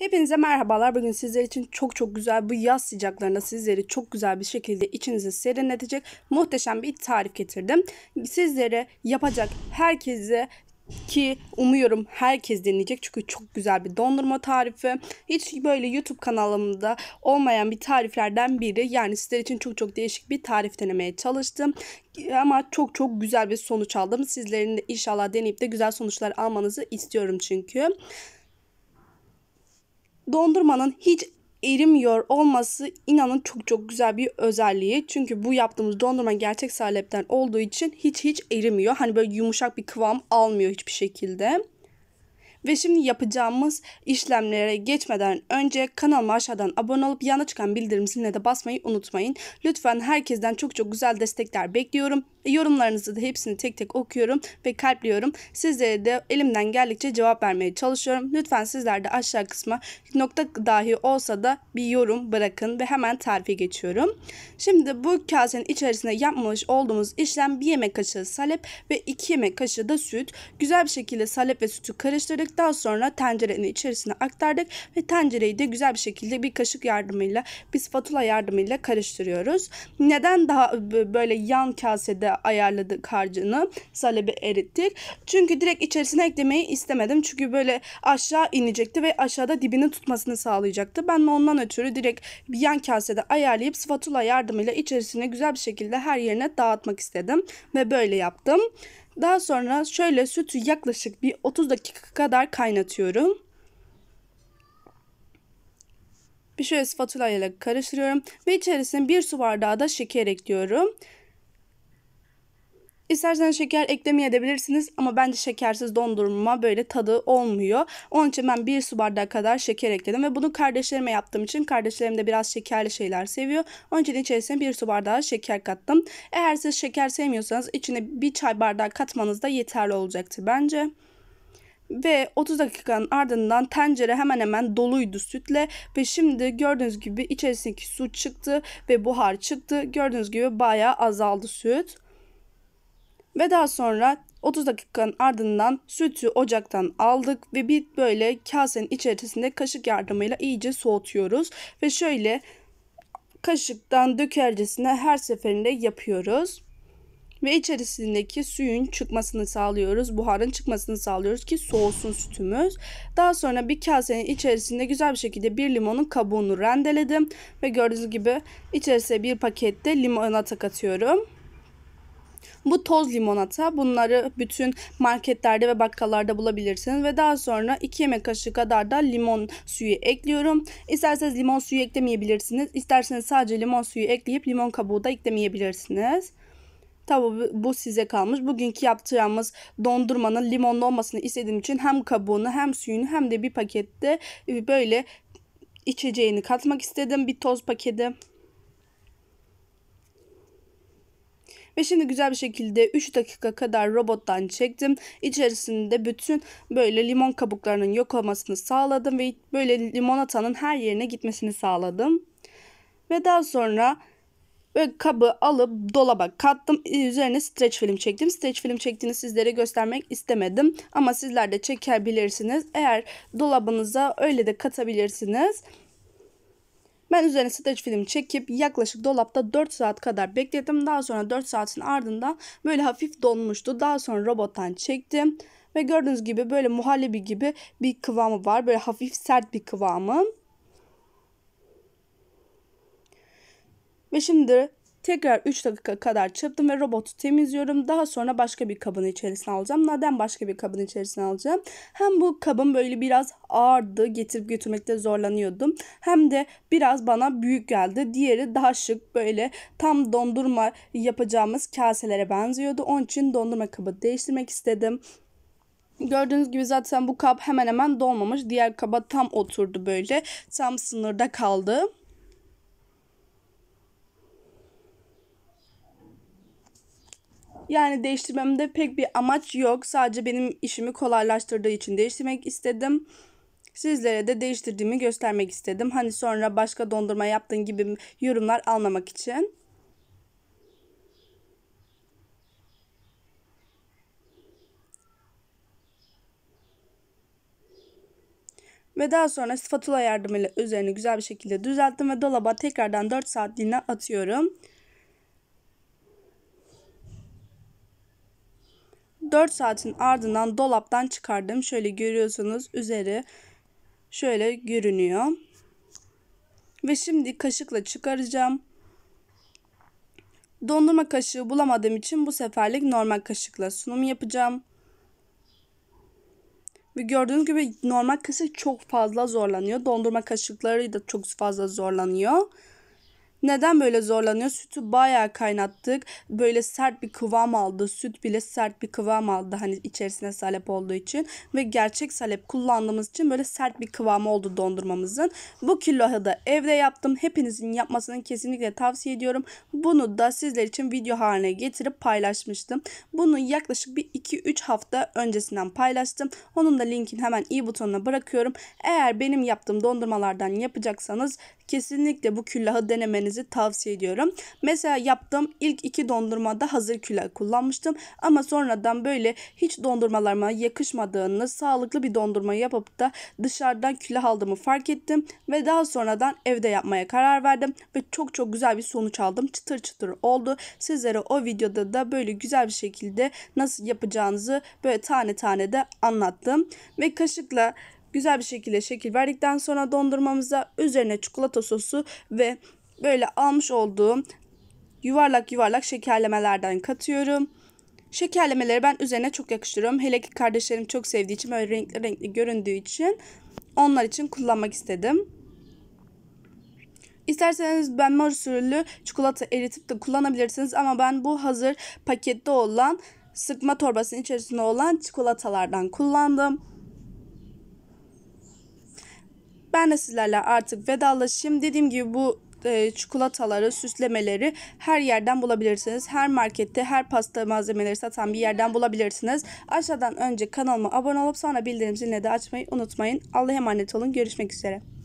Hepinize merhabalar. Bugün sizler için çok çok güzel bu yaz sıcaklarında sizleri çok güzel bir şekilde içinize serinletecek muhteşem bir tarif getirdim. Sizlere yapacak herkese ki umuyorum herkes dinleyecek çünkü çok güzel bir dondurma tarifi. Hiç böyle YouTube kanalımda olmayan bir tariflerden biri. Yani sizler için çok çok değişik bir tarif denemeye çalıştım. Ama çok çok güzel bir sonuç aldım. Sizlerin de inşallah deneyip de güzel sonuçlar almanızı istiyorum çünkü. Dondurmanın hiç erimiyor olması inanın çok çok güzel bir özelliği. Çünkü bu yaptığımız dondurma gerçek salepten olduğu için hiç hiç erimiyor. Hani böyle yumuşak bir kıvam almıyor hiçbir şekilde. Ve şimdi yapacağımız işlemlere geçmeden önce kanalıma aşağıdan abone olup yana çıkan bildirim ziline de basmayı unutmayın. Lütfen herkesten çok çok güzel destekler bekliyorum. Yorumlarınızı da hepsini tek tek okuyorum ve kalpliyorum. Sizlere de elimden geldikçe cevap vermeye çalışıyorum. Lütfen sizler de aşağı kısma nokta dahi olsa da bir yorum bırakın ve hemen tarife geçiyorum. Şimdi bu kasenin içerisinde yapmış olduğumuz işlem 1 yemek kaşığı salep ve 2 yemek kaşığı da süt. Güzel bir şekilde salep ve sütü karıştırdık. Daha sonra tencerenin içerisine aktardık ve tencereyi de güzel bir şekilde bir kaşık yardımıyla bir spatula yardımıyla karıştırıyoruz. Neden daha böyle yan kasede ayarladık harcını. Salebe erittik. Çünkü direkt içerisine eklemeyi istemedim. Çünkü böyle aşağı inecekti ve aşağıda dibini tutmasını sağlayacaktı. Ben de ondan ötürü direkt bir yan kasede ayarlayıp spatula yardımıyla içerisine güzel bir şekilde her yerine dağıtmak istedim. Ve böyle yaptım. Daha sonra şöyle sütü yaklaşık bir 30 dakika kadar kaynatıyorum. Bir şöyle spatula ile karıştırıyorum ve içerisine bir su bardağı da şeker ekliyorum. İsterseniz şeker eklemeye edebilirsiniz ama bence şekersiz dondurma böyle tadı olmuyor. Onun için ben bir su bardağı kadar şeker ekledim ve bunu kardeşlerime yaptığım için kardeşlerim de biraz şekerli şeyler seviyor. Onun için içerisine bir su bardağı şeker kattım. Eğer siz şeker sevmiyorsanız içine bir çay bardağı katmanız da yeterli olacaktır bence ve 30 dakikanın ardından tencere hemen hemen doluydu sütle ve şimdi gördüğünüz gibi içerisindeki su çıktı ve buhar çıktı. Gördüğünüz gibi bayağı azaldı süt. Ve daha sonra 30 dakikanın ardından sütü ocaktan aldık ve bir böyle kasenin içerisinde kaşık yardımıyla iyice soğutuyoruz. Ve şöyle kaşıktan dökercesine her seferinde yapıyoruz. Ve içerisindeki suyun çıkmasını sağlıyoruz. Buharın çıkmasını sağlıyoruz ki soğusun sütümüz. Daha sonra bir kasenin içerisinde güzel bir şekilde bir limonun kabuğunu rendeledim. Ve gördüğünüz gibi içerisine bir pakette limonata katıyorum. Bu toz limonata. Bunları bütün marketlerde ve bakkallarda bulabilirsiniz. Ve daha sonra 2 yemek kaşığı kadar da limon suyu ekliyorum. İsterseniz limon suyu eklemeyebilirsiniz. İsterseniz sadece limon suyu ekleyip limon kabuğu da eklemeyebilirsiniz. Tabi bu size kalmış. Bugünkü yaptığımız dondurmanın limonlu olmasını istediğim için hem kabuğunu hem suyunu hem de bir pakette böyle içeceğini katmak istedim. Bir toz paketi. Ve şimdi güzel bir şekilde 3 dakika kadar robottan çektim. İçerisinde bütün böyle limon kabuklarının yok olmasını sağladım ve böyle limonatanın her yerine gitmesini sağladım. Ve daha sonra Böyle kabı alıp dolaba kattım. Üzerine streç film çektim. Streç film çektiğini sizlere göstermek istemedim. Ama sizler de çekebilirsiniz. Eğer dolabınıza öyle de katabilirsiniz. Ben üzerine streç film çekip yaklaşık dolapta 4 saat kadar bekledim. Daha sonra 4 saatin ardından böyle hafif donmuştu. Daha sonra robottan çektim. Ve gördüğünüz gibi böyle muhallebi gibi bir kıvamı var. Böyle hafif sert bir kıvamı. Ve şimdi Tekrar 3 dakika kadar çırptım ve robotu temizliyorum. Daha sonra başka bir kabın içerisine alacağım. Neden başka bir kabın içerisine alacağım? Hem bu kabın böyle biraz ağırdı. Getirip götürmekte zorlanıyordum. Hem de biraz bana büyük geldi. Diğeri daha şık böyle tam dondurma yapacağımız kaselere benziyordu. Onun için dondurma kabı değiştirmek istedim. Gördüğünüz gibi zaten bu kap hemen hemen dolmamış. Diğer kaba tam oturdu böyle. Tam sınırda kaldı. Yani değiştirmemde pek bir amaç yok. Sadece benim işimi kolaylaştırdığı için değiştirmek istedim. Sizlere de değiştirdiğimi göstermek istedim. Hani sonra başka dondurma yaptığın gibi yorumlar almamak için. Ve daha sonra spatula yardımıyla üzerini güzel bir şekilde düzelttim ve dolaba tekrardan 4 saatliğine atıyorum. 4 saatin ardından dolaptan çıkardım. Şöyle görüyorsunuz üzeri şöyle görünüyor. Ve şimdi kaşıkla çıkaracağım. Dondurma kaşığı bulamadığım için bu seferlik normal kaşıkla sunum yapacağım. Ve gördüğünüz gibi normal kaşık çok fazla zorlanıyor. Dondurma kaşıkları da çok fazla zorlanıyor. Neden böyle zorlanıyor? Sütü bayağı kaynattık. Böyle sert bir kıvam aldı. Süt bile sert bir kıvam aldı. Hani içerisinde salep olduğu için. Ve gerçek salep kullandığımız için böyle sert bir kıvamı oldu dondurmamızın. Bu kiloyu da evde yaptım. Hepinizin yapmasını kesinlikle tavsiye ediyorum. Bunu da sizler için video haline getirip paylaşmıştım. Bunu yaklaşık bir 2-3 hafta öncesinden paylaştım. Onun da linkini hemen i butonuna bırakıyorum. Eğer benim yaptığım dondurmalardan yapacaksanız kesinlikle bu külahı denemenizi tavsiye ediyorum. Mesela yaptığım ilk iki dondurmada hazır külah kullanmıştım ama sonradan böyle hiç dondurmalarıma yakışmadığını, sağlıklı bir dondurma yapıp da dışarıdan külah aldığımı fark ettim ve daha sonradan evde yapmaya karar verdim ve çok çok güzel bir sonuç aldım. Çıtır çıtır oldu. Sizlere o videoda da böyle güzel bir şekilde nasıl yapacağınızı böyle tane tane de anlattım ve kaşıkla güzel bir şekilde şekil verdikten sonra dondurmamıza üzerine çikolata sosu ve böyle almış olduğum yuvarlak yuvarlak şekerlemelerden katıyorum. Şekerlemeleri ben üzerine çok yakıştırıyorum. Hele ki kardeşlerim çok sevdiği için böyle renkli renkli göründüğü için onlar için kullanmak istedim. İsterseniz ben mor sürülü çikolata eritip de kullanabilirsiniz ama ben bu hazır pakette olan sıkma torbasının içerisinde olan çikolatalardan kullandım. Ben de sizlerle artık vedalaşayım. Dediğim gibi bu e, çikolataları, süslemeleri her yerden bulabilirsiniz. Her markette, her pasta malzemeleri satan bir yerden bulabilirsiniz. Aşağıdan önce kanalıma abone olup sonra bildirim zilini de açmayı unutmayın. Allah'a emanet olun. Görüşmek üzere.